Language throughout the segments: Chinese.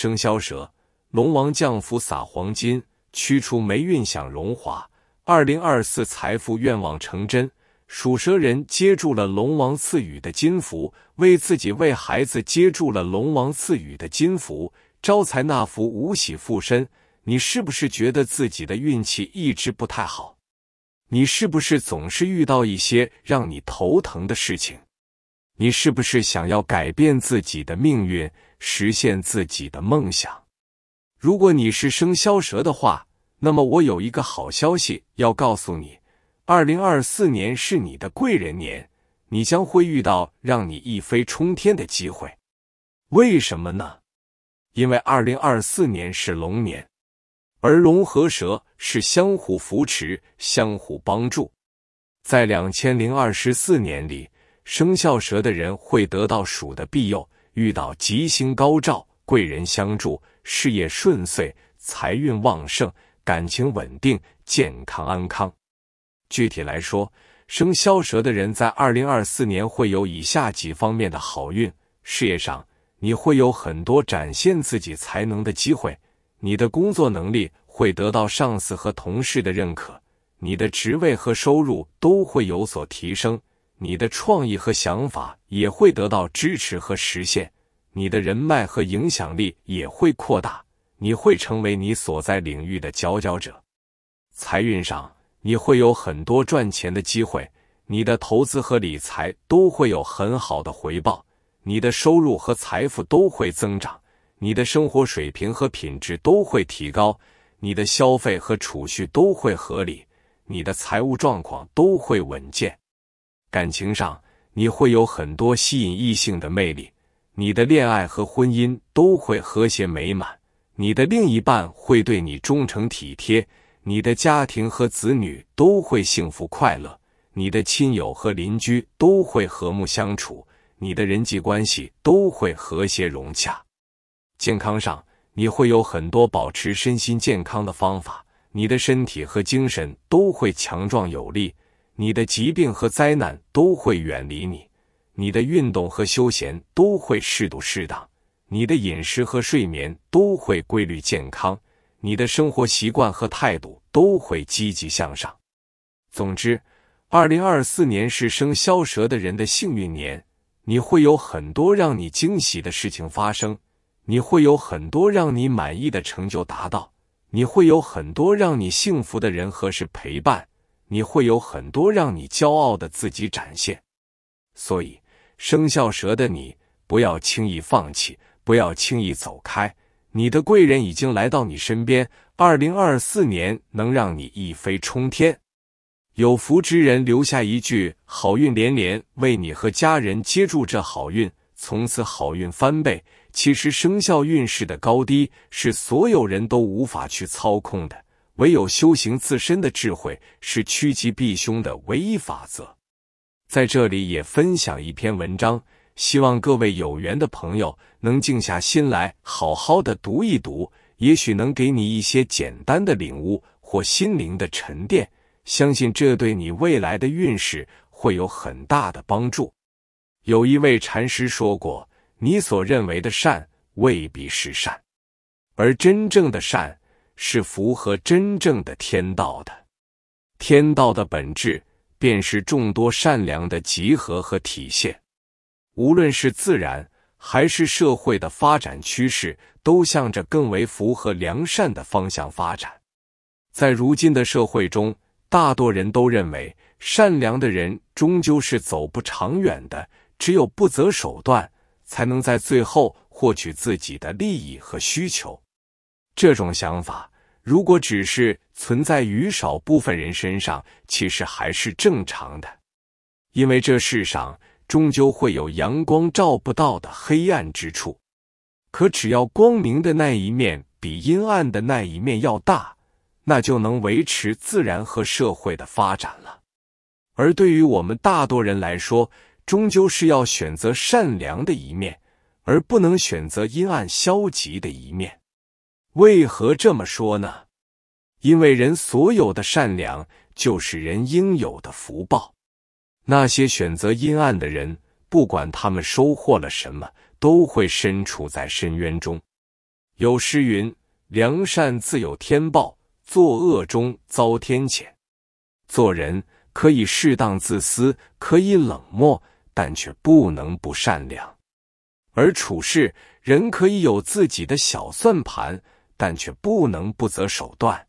生肖蛇，龙王降福撒黄金，驱除霉运享荣华。二零二四财富愿望成真。属蛇人接住了龙王赐予的金福，为自己、为孩子接住了龙王赐予的金福，招财纳福，五喜附身。你是不是觉得自己的运气一直不太好？你是不是总是遇到一些让你头疼的事情？你是不是想要改变自己的命运？实现自己的梦想。如果你是生肖蛇的话，那么我有一个好消息要告诉你：二零二四年是你的贵人年，你将会遇到让你一飞冲天的机会。为什么呢？因为二零二四年是龙年，而龙和蛇是相互扶持、相互帮助。在两千零二十四年里，生肖蛇的人会得到鼠的庇佑。遇到吉星高照，贵人相助，事业顺遂，财运旺盛，感情稳定，健康安康。具体来说，生肖蛇的人在二零二四年会有以下几方面的好运：事业上，你会有很多展现自己才能的机会，你的工作能力会得到上司和同事的认可，你的职位和收入都会有所提升。你的创意和想法也会得到支持和实现，你的人脉和影响力也会扩大，你会成为你所在领域的佼佼者。财运上，你会有很多赚钱的机会，你的投资和理财都会有很好的回报，你的收入和财富都会增长，你的生活水平和品质都会提高，你的消费和储蓄都会合理，你的财务状况都会稳健。感情上，你会有很多吸引异性的魅力，你的恋爱和婚姻都会和谐美满，你的另一半会对你忠诚体贴，你的家庭和子女都会幸福快乐，你的亲友和邻居都会和睦相处，你的人际关系都会和谐融洽。健康上，你会有很多保持身心健康的方法，你的身体和精神都会强壮有力。你的疾病和灾难都会远离你，你的运动和休闲都会适度适当，你的饮食和睡眠都会规律健康，你的生活习惯和态度都会积极向上。总之，二零二四年是生肖蛇的人的幸运年，你会有很多让你惊喜的事情发生，你会有很多让你满意的成就达到，你会有很多让你幸福的人和事陪伴。你会有很多让你骄傲的自己展现，所以生肖蛇的你不要轻易放弃，不要轻易走开。你的贵人已经来到你身边，二零二四年能让你一飞冲天。有福之人留下一句好运连连，为你和家人接住这好运，从此好运翻倍。其实生肖运势的高低是所有人都无法去操控的。唯有修行自身的智慧是趋吉避凶的唯一法则。在这里也分享一篇文章，希望各位有缘的朋友能静下心来好好的读一读，也许能给你一些简单的领悟或心灵的沉淀。相信这对你未来的运势会有很大的帮助。有一位禅师说过：“你所认为的善未必是善，而真正的善。”是符合真正的天道的。天道的本质便是众多善良的集合和体现。无论是自然还是社会的发展趋势，都向着更为符合良善的方向发展。在如今的社会中，大多人都认为善良的人终究是走不长远的，只有不择手段，才能在最后获取自己的利益和需求。这种想法。如果只是存在于少部分人身上，其实还是正常的，因为这世上终究会有阳光照不到的黑暗之处。可只要光明的那一面比阴暗的那一面要大，那就能维持自然和社会的发展了。而对于我们大多人来说，终究是要选择善良的一面，而不能选择阴暗消极的一面。为何这么说呢？因为人所有的善良就是人应有的福报。那些选择阴暗的人，不管他们收获了什么，都会身处在深渊中。有诗云：“良善自有天报，作恶终遭天谴。”做人可以适当自私，可以冷漠，但却不能不善良。而处事，人可以有自己的小算盘。但却不能不择手段，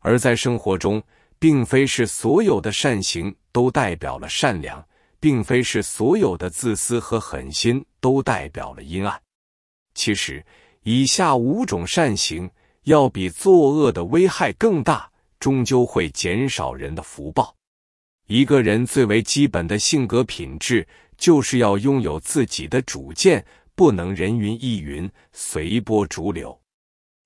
而在生活中，并非是所有的善行都代表了善良，并非是所有的自私和狠心都代表了阴暗。其实，以下五种善行要比作恶的危害更大，终究会减少人的福报。一个人最为基本的性格品质，就是要拥有自己的主见，不能人云亦云，随波逐流。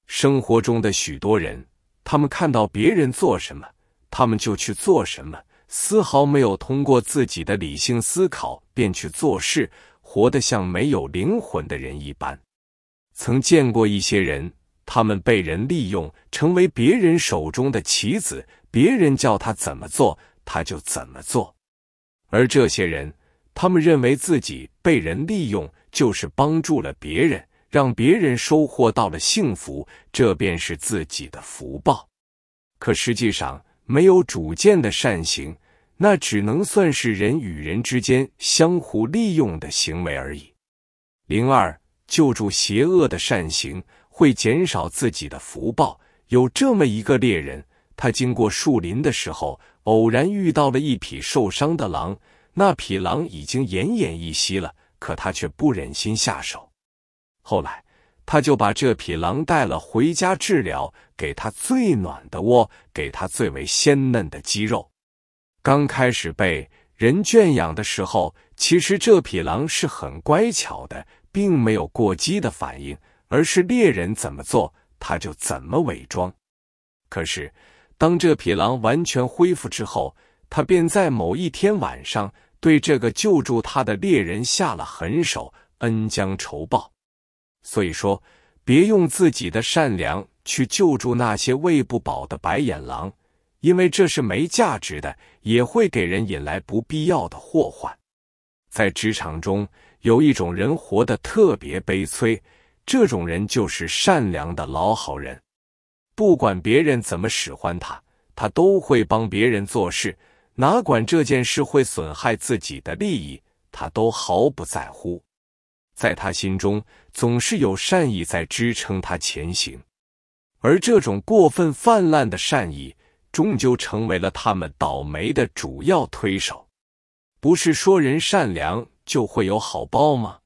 生活中的许多人，他们看到别人做什么，他们就去做什么，丝毫没有通过自己的理性思考便去做事，活得像没有灵魂的人一般。曾见过一些人，他们被人利用，成为别人手中的棋子，别人叫他怎么做，他就怎么做。而这些人，他们认为自己被人利用，就是帮助了别人。让别人收获到了幸福，这便是自己的福报。可实际上，没有主见的善行，那只能算是人与人之间相互利用的行为而已。零二救助邪恶的善行会减少自己的福报。有这么一个猎人，他经过树林的时候，偶然遇到了一匹受伤的狼，那匹狼已经奄奄一息了，可他却不忍心下手。后来，他就把这匹狼带了回家治疗，给他最暖的窝，给他最为鲜嫩的鸡肉。刚开始被人圈养的时候，其实这匹狼是很乖巧的，并没有过激的反应，而是猎人怎么做，他就怎么伪装。可是，当这匹狼完全恢复之后，他便在某一天晚上对这个救助他的猎人下了狠手，恩将仇报。所以说，别用自己的善良去救助那些喂不饱的白眼狼，因为这是没价值的，也会给人引来不必要的祸患。在职场中，有一种人活得特别悲催，这种人就是善良的老好人。不管别人怎么使唤他，他都会帮别人做事，哪管这件事会损害自己的利益，他都毫不在乎。在他心中。总是有善意在支撑他前行，而这种过分泛滥的善意，终究成为了他们倒霉的主要推手。不是说人善良就会有好报吗？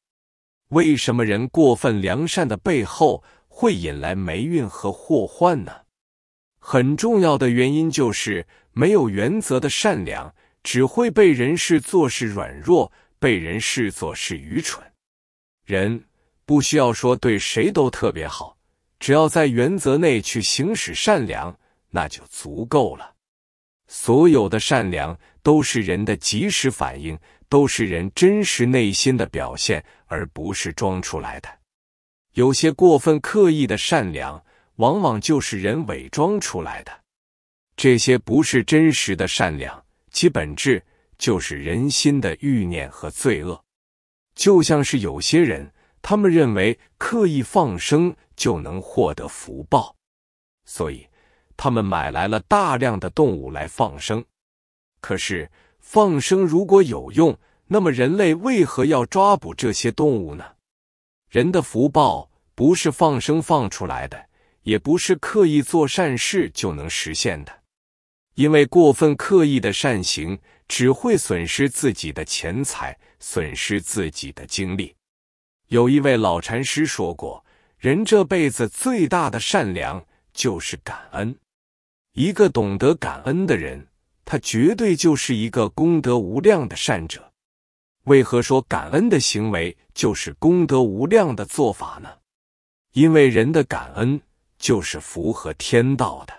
为什么人过分良善的背后会引来霉运和祸患呢？很重要的原因就是，没有原则的善良，只会被人视作是软弱，被人视作是愚蠢人。不需要说对谁都特别好，只要在原则内去行使善良，那就足够了。所有的善良都是人的及时反应，都是人真实内心的表现，而不是装出来的。有些过分刻意的善良，往往就是人伪装出来的。这些不是真实的善良，其本质就是人心的欲念和罪恶。就像是有些人。他们认为刻意放生就能获得福报，所以他们买来了大量的动物来放生。可是放生如果有用，那么人类为何要抓捕这些动物呢？人的福报不是放生放出来的，也不是刻意做善事就能实现的。因为过分刻意的善行，只会损失自己的钱财，损失自己的精力。有一位老禅师说过：“人这辈子最大的善良就是感恩。一个懂得感恩的人，他绝对就是一个功德无量的善者。为何说感恩的行为就是功德无量的做法呢？因为人的感恩就是符合天道的。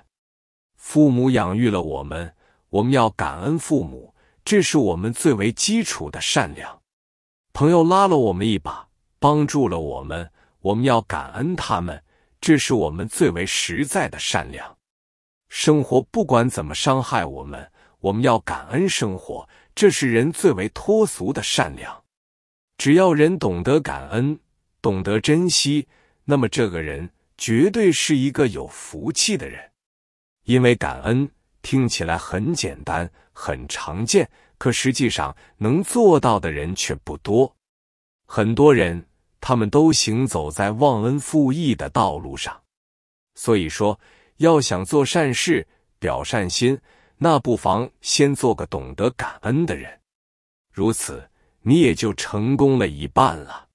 父母养育了我们，我们要感恩父母，这是我们最为基础的善良。朋友拉了我们一把。”帮助了我们，我们要感恩他们，这是我们最为实在的善良。生活不管怎么伤害我们，我们要感恩生活，这是人最为脱俗的善良。只要人懂得感恩，懂得珍惜，那么这个人绝对是一个有福气的人。因为感恩听起来很简单、很常见，可实际上能做到的人却不多，很多人。他们都行走在忘恩负义的道路上，所以说，要想做善事、表善心，那不妨先做个懂得感恩的人。如此，你也就成功了一半了。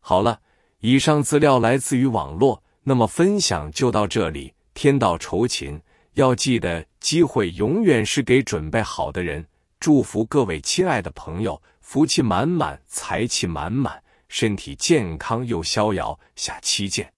好了，以上资料来自于网络，那么分享就到这里。天道酬勤，要记得，机会永远是给准备好的人。祝福各位亲爱的朋友，福气满满，财气满满。身体健康又逍遥，下期见。